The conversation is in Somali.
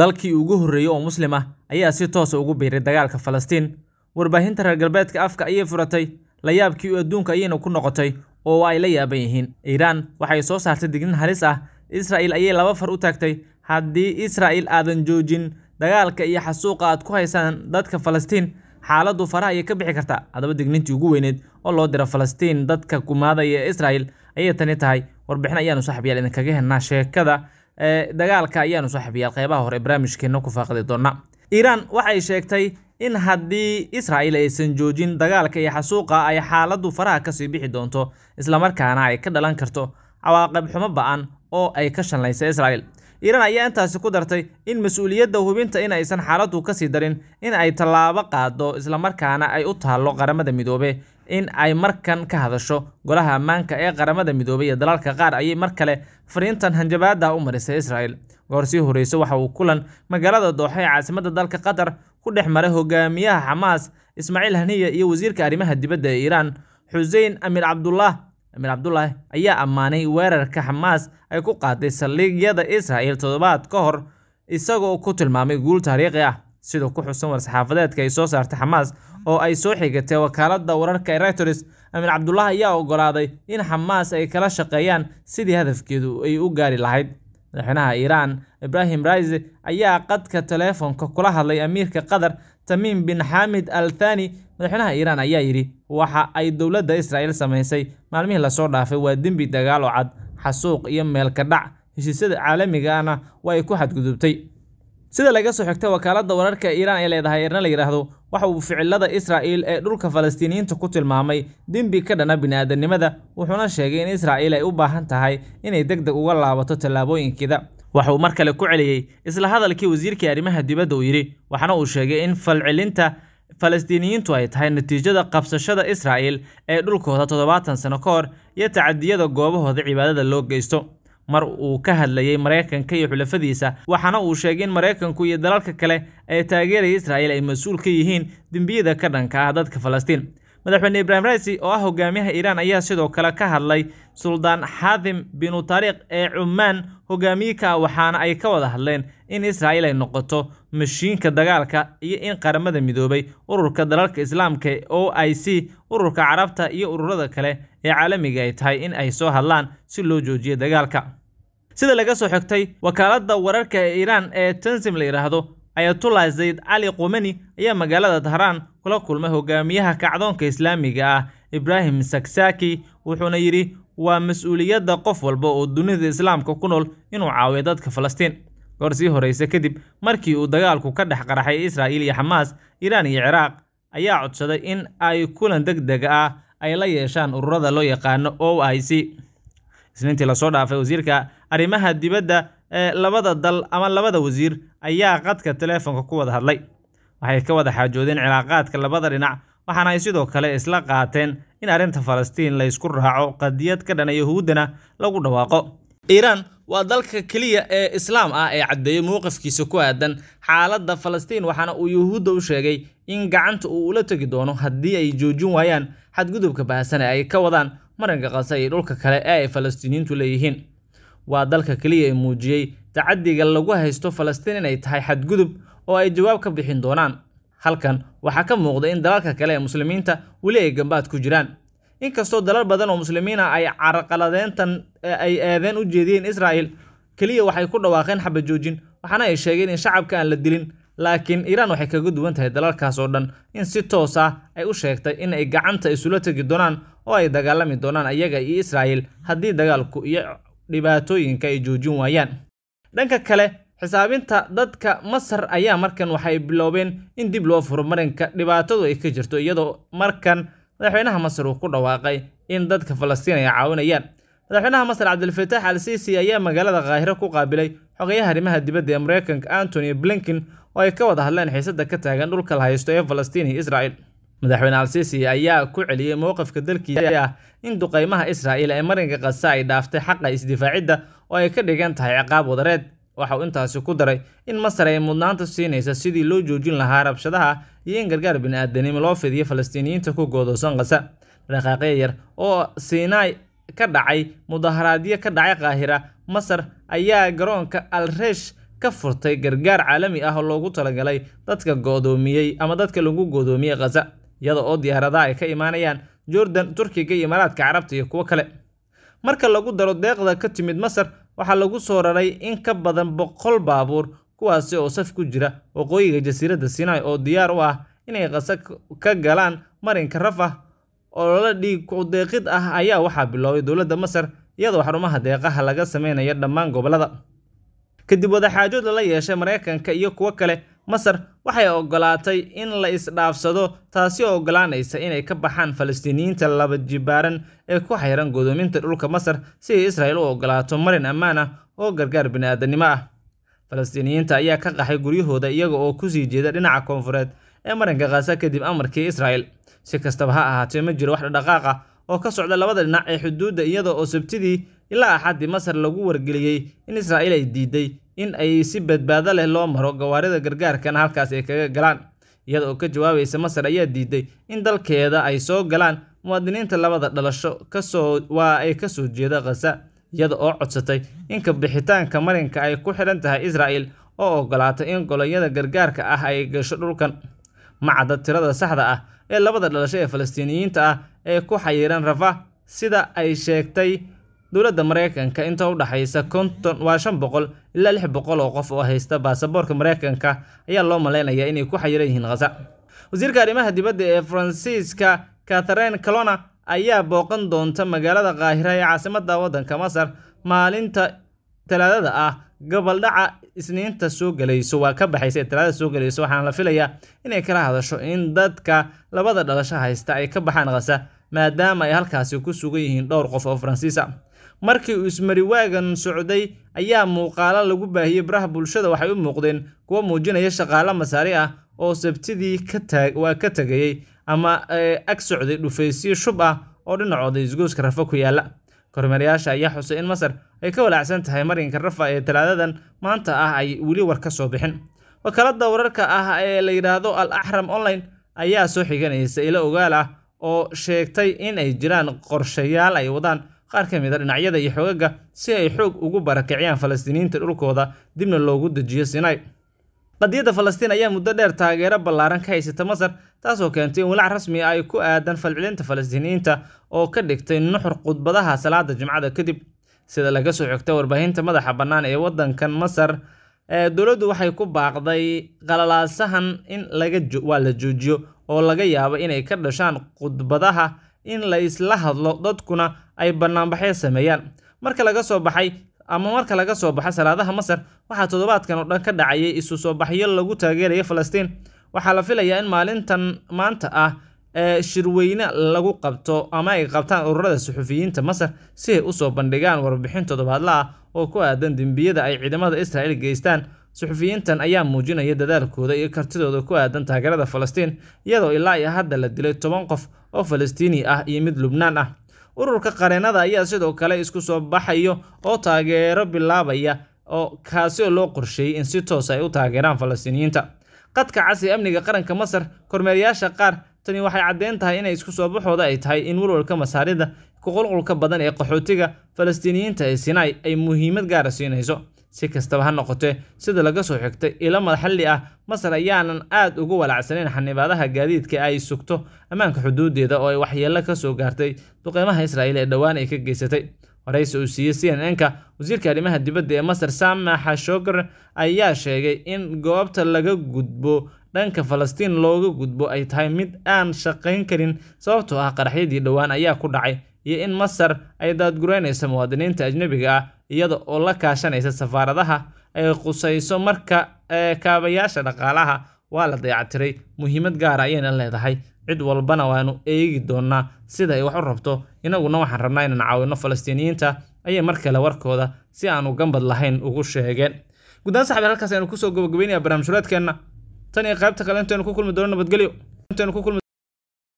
dalkii ugu horreeyey oo muslim ah ayaa si toosa ah ugu biiray dagaalka falastiin warbaahinta reer galbeedka afka ayay furatay layaabkii u adduunka ayayna ku noqotay oo ay la yaaban yihiin iiraan waxay soo saartay digniin halis ah israa'il ayay laba far u taagtay haddii israa'il aadan joojin dagaalka iyo xasuuqa aad ku haysaan dadka falastiin xaaladdu faraha ayay ka bixi kartaa haddaba dignintii ugu weyneyd oo loo diro falastiin dadka kumaadaya israa'il ayay tani tahay warbixin ayaanu saaxiib idinkaga helnaa sheekada dagaalka ayaanu saaxiibayaal qaybaha hore barnaamijkeenna ku faaqdi doona iiraan waxay sheegtay in haddii israa'il aysan joojin dagaalka iyo xasuuqa ay xaaladdu faraha kasii bixi doonto islamarkaana ay ka dhalan karto cawaaqib xumo ba'an oo ay ka shanlaysa israa'iil iiraan ayaa intaasi ku dartay in mas-uuliyadda hubinta in aysan xaaladdu sii darin in ay tallaabo qaado islamarkaana ay u taallo qaramada midoobe in ay markan ka hadasho golaha ammaanka ee qaramada midoobay ee dalalka qaar ayay mar kale fariintan hanjabaadaha u marisay israa'el goorsii horreyse waxa uu kulan magaalada dooxo ee caasimadda dalka qatar ku dhex maray hogaamiyaha xamaas ismaaciil haniya iyo wasiirka arrimaha dibadda ee iiraan xuseyn amiir cabdulaah amiir cabdulaahi ayaa ammaanay weerarka xamaas ay ku qaaday saldhigyada isra'el toddobaad ka hor isagoo ku tilmaamay guul taariikhi ah sida ku xusan war-saxaafadeedka ay soo saartay xamaas oo ay soo xigatay wakaalada wararka ee reuters amiin cabdullah ayaa ogolaaday in xamaas ay kala shaqeeyaan sidii hadafkeedu ay u gaari lahayd madaxweynaha iiraan ibrahim raise ayaa qadka teleefoonka kula hadlay amiirka qatar tamiim bin xaamid al thani madaxweynaha iiraan ayaa yidhi waxa ay dowladda israa'iil samaysay maalmihii lasoo dhaafay waa dembi dagaal oo cad xasuuq iyo meelka dhac heshiisyada caalamiga ahna waa ay ku xadgudubtay sida laga soo xigtay wakaaladda wararka iiraan ay leedahay erna la yidhaahdo waxa uu ficilada israa'il ee dhulka falastiiniyiinta ku tilmaamay dembi ka dhana bini'aadanimada wuxuuna sheegay in israa'iil ay u baahan tahay inay deg deg uga laabato tallaabooyinkeeda waxa uu mar kale ku celiyey isla hadalkii wasiirkii arrimaha dibadda uu yidhi waxaana uu sheegay in falcelinta falastiiniyiintu ay tahay natiijada qabsashada israa'il ee dhulkooda toddobaatan sano ka hor iyo tacadiyada goobahooda cibaadada loo geysto mar uu ka hadlayay maraykanka iyo xulafadiisa waxaana uu sheegay in maraykanku iyo dalalka kale ee taageeraya israa'iil ay mas-uul ka yihiin dembiyada ka dhanka ah dadka falastiin madaxweyne ibraahim raisi oo ah hogaamiyaha iiraan ayaa sidoo kale ka hadlay suldaan xaadim binu taariikh ee cummaan hogaamiye ka ah waxaana ay ka wada hadleen in israa'iil ay noqoto mashiinka dagaalka iyo in qaramada midoobay ururka dalalka islaamka o i c ururka carabta iyo ururada kale ee caalamiga ay tahay in ay soo hadlaan si loo joojiyo dagaalka sida laga soo xigtay wakaaladda wararka ee iiraan ee tanzim la yidhaahdo ayatullah zayd cali qumeni ayaa magaalada tahraan kula kulmay hogaamiyaha kacdoonka islaamiga ah ibraahim saksaki wuxuuna yidhi waa mas-uuliyadda qof walba oo dunida islaamka ku nool inuu caawiyo dadka falastiin goor sii horraysa kadib markii uu dagaalku ka dhex qaraxay israa'iil iyo xamaas iiraan iyo ciraaq ayaa codsaday in ay kulan deg dega ah ay la yeeshaan ururada loo yaqaano o i c isniintii lasoo dhaafay wasiirka arrimaha dibadda ee labada dal ama labada wasiir ayaa qadka teleefonka ku wada hadlay waxay ka wada xaajoodeen cilaaqaadka labada dhinac waxaana ay sidoo kale isla qaateen in arrinta falastiin laysku raaco qadiyad ka dhan yahuuddana lagu dhawaaqo iiraan waa dalka keliya ee islaam ah ee caddeeyey mowqifkiisa ku aadan xaaladda falastiin waxaana uu yuhuudda u sheegay in gacanta uu ula tegi doono haddii ay joojin waayaan xadgudubka baahsane ay ka wadaan marinka qase iyo dhulka kale ee ay falastiiniyiintu leeyihiin waa dalka keliya ee muujiyey tacadiga lagu haysto falastiin inay tahay xadgudub oo ay jawaab ka bixin doonaan halkan waxaa ka muuqda in dalalka kale ee muslimiinta weli ay gambaad ku jiraan inkastoo dalal badan oo muslimiina ah ay carqaladeyntan eh, ay aadeen u jeediyeen israa'il keliya waxay ku dhawaaqeen xabajoojin waxaana ay sheegeen in shacabka aan la dilin laakiin iiraan waxay kaga duwan tahay dalalkaas oo dhan in si toos ah ay u sheegtay in ay gacanta isula tegi doonaan oo ay dagaalami doonaan ayaga iyo israa'iil haddii dagaalku iyo dhibaatooyinka ay joojin waayaan dhanka kale xisaabinta dadka masar ayaa markan waxay biloobeen in dib loo furo marinka dhibaatadu ay ka jirto iyadoo markan madaxweynaha masar uu ku dhawaaqay in dadka falastiin ay caawinayaan madaxweynaha masar cabdilfatax al siisi ayaa magaalada kaahiro ku qaabilay xogeyaha arrimaha dibadda ee mareykanka antony blinkin oo ay ka wada hadleen xiisada ka taagan dhulka la haysto ee falastiin iyo israa'il madaxweyne al sisi ayaa ku celiyey mowqifka dalkiisa ah in duqeymaha israa'il ee marinka qasa ay dhaaftay xaqa isdifaacidda oo ay ka dhigan tahay ciqaab wadareed waxa uu intaasi ku daray in masar ay mudnaanta siinaysa sidii loo joojin lahaa rabshadaha iyo in gargaar bini'aadanimo loo fidiyo falastiiniyiinta ku goodoosan qasa dhaqaaqya yar oo siinaay ka dhacay mudaharaadyo ka dhacay qaahira masar ayaa garoonka alreesh ka furtay gargaar caalami ah oo loogu talagalay dadka godoomiyey ama dadka lagu godoomiyey khaza iyada oo diyaaradaha ay ka imaanayaan jordan turkiga iyo imaaraadka carabta iyo kuwo kale marka lagu daro deeqda ka timid masar waxaa lagu soo raray in ka badan boqol baabuur kuwaasi oo saf ku jira waqooyiga jasiiradda sinai oo diyaar u ah inay qasa ka galaan marinka rafah oo olole dhiig deeqid ah ayaa waxaa biloobay dowladda masar iyadoo xarumaha deeqaha laga samaynayo dhammaan gobollada kadib wadaxaajood lala yeeshay maraykanka iyo kuwo kale Masar waxay ogolaatay in la isdhaafsado taasi oo ogolaanaysa inay ka baxaan Falastiiniyiinta laba jibaaran ee ku xayran godoominta dhulka Masar si ay Israa'iil u ogolaato marin ammaan ah oo gargaar bini'aadanimo ah. Falastiiniyiinta ayaa ka qaxay guryahooda iyaga oo ku sii jeeda dhinaca koonfureed ee marinka khaasa kadib amarkii Israa'iil. Si kastaba ha ahaatee, ma jiro wax dhaqdhaqaaq oo ka socda labada dhinac ee xuduudda iyada oo Sabtidii ilaa Axaddii Masar lagu wargeliyey in Israa'iil ay diiday in ay si badbaado leh loo maro gawaarida gargaarkana halkaas ay kaga galaan iyada oo ka jawaabaysa masar ayaa diiday in dalkeeda ay soo galaan muwaadiniinta labada dhalasho waa ay ka soo jeeda khaza iyada oo codsatay inka bixitaanka marinka ay ku xidhan tahay israa'il oo ogolaatay in golayada gargaarka ah ay gasho dhulkan macadda tirada saxda ah ee labada dhalasho ee falastiiniyiinta ah ee ku xayiran rafa sida ay sheegtay Dowladda Mareykanka inta u dhaxaysa waa shan boqol ilaa lix boqol oo qof oo haysta baasaboorka Mareykanka ayaa loo maleynayaa inay ku xayiran yihiin Khaza. Wasiirka arrimaha dibadda ee Faransiiska Catherine colona ayaa booqan doonta magaalada Qaahira ee caasimadda waddanka Masar maalinta Talaadada ah gobol Isniinta soo galayso waa ka baxaysay Talaadada soo galayso waxaana la filayaa inay kala hadasho in dadka labada dhalasho haysta ay ka baxaan khasa maadaama ay halkaasi ku sugan yihiin dhowr qof oo faransiisa markii uu ismariwaagan socday ayaa muuqaalo lagu baahiyey baraha bulshada waxay u muuqdeen kuwo muujinaya shaqaale masaari ah oo sabtidii waa ka tegayey ama eh, ag socday dhufaysyo shub ah oo dhinacooda isgoyska rafa ku yaalla kormeeryaasha ayaa xusay in masar ay ka walaacsan tahay marinka rafa ee talaadadan maanta ah ay weli war ka soo bixin wakaalada wararka ah ee la yidhaahdo al axram online ayaa soo xiganaysa ila ogaal ah oo sheegtay in ay jiraan qorshayaal ay wadaan qaar ka mid a ah dhinacyada iyo xoogaga si ay xoog ugu barakiciyaan falastiiniyiinta dhulkooda dibna loogu dejiyo sinay qadiyadda falastiin ayaa muddo dheer taageero ballaaran ka haysata masar taasoo keentay in walaac rasmi ah ay ku aadan falcilinta falastiiniyiinta oo ka dhigtay nuxur khudbadaha salaada jimcada kadib sida laga soo xigtay warbaahinta madaxa bannaan ee waddankan masar dowladdu waxay ku baaqday qalalaasahan in waa la joojiyo oo laga yaabo inay ka dhashaan khudbadaha in la isla hadlo dadkuna ay bannaanbaxyo sameeyaan marka laga soo baxay ama marka laga soo baxo salaadaha masar waxaa toddobaadkan oo dhan ka dhacayay isu soo baxyo lagu taageerayo falastiin waxaa la filayaa in maalintan maanta ah shirweyne lagu qabto ama ay qabtaan ururada suxufiyiinta masar si ay usoo bandhigaan warbixin toddobaadla ah oo ku aadan dembiyada ay ciidamada israa'iil geystaan suxufiyiintan ayaa muujinaya dadaalkooda iyo kartidooda ku aadan taageerada falastiin iyadoo ilaa iyo hadda la dilay toban qof oo falastiini ah iyo mid lubnaan ah ururka qareenada ayaa sidoo kale isku soo baxayo oo taageero bilaabaya oo kaasi oo loo qorsheeyey in si toos ah ay u taageeraan falastiiniyiinta qadka cas ee amniga qaranka masar kormeeryaasha qaar tani waxay caddeyn tahay inay isku soo baxooda ay tahay in walwalka masaarida kuqulqulka badan ee qaxootiga falastiiniyiinta ee sinai ay muhiimad gaara ah siinayso si kastaba ha noqotee sida laga soo xigtay ilo madaxalli ah masar ayaanan aad ugu walaacsanayn xanibaadaha gaadiidka ay sugto ammaanka xuduudeeda oo ay waxyeello ka soo gaartay duqeymaha israa'iil ee dhowaan ay ka geysatay waraysi uu siiyey c n n-ka wasiirka arrimaha dibadda ee masar sama xashogr ayaa sheegay in goobta laga gudbo dhanka falastiin looga gudbo ay tahay mid aan shaqayn karin sababtoo ah qaraxyadii dhowaan ayaa ku dhacay iyo in masar ay daadguraynayso muwaadiniinta ajnebiga ah iyada oo la kaashanaysa safaaradaha ay qusayso marka ee eh, kaabayaasha dhaqaalaha waa la dayactiray muhiimad gaara ah ayayna leedahay cid walbana waanu eegi doonnaa sida ay wax u rabto inaguna waxaan rabnaa inaan caawino falastiiniyiinta ayay mar kale warkooda si aanu gambad lahayn ugu sheegeen guddaan saxbe halkaas aynu kusoo gabagabeynaya barnaamij huraadkeenna tan iyo qaybta kale intaynu ku kulmi doono nabadgelyo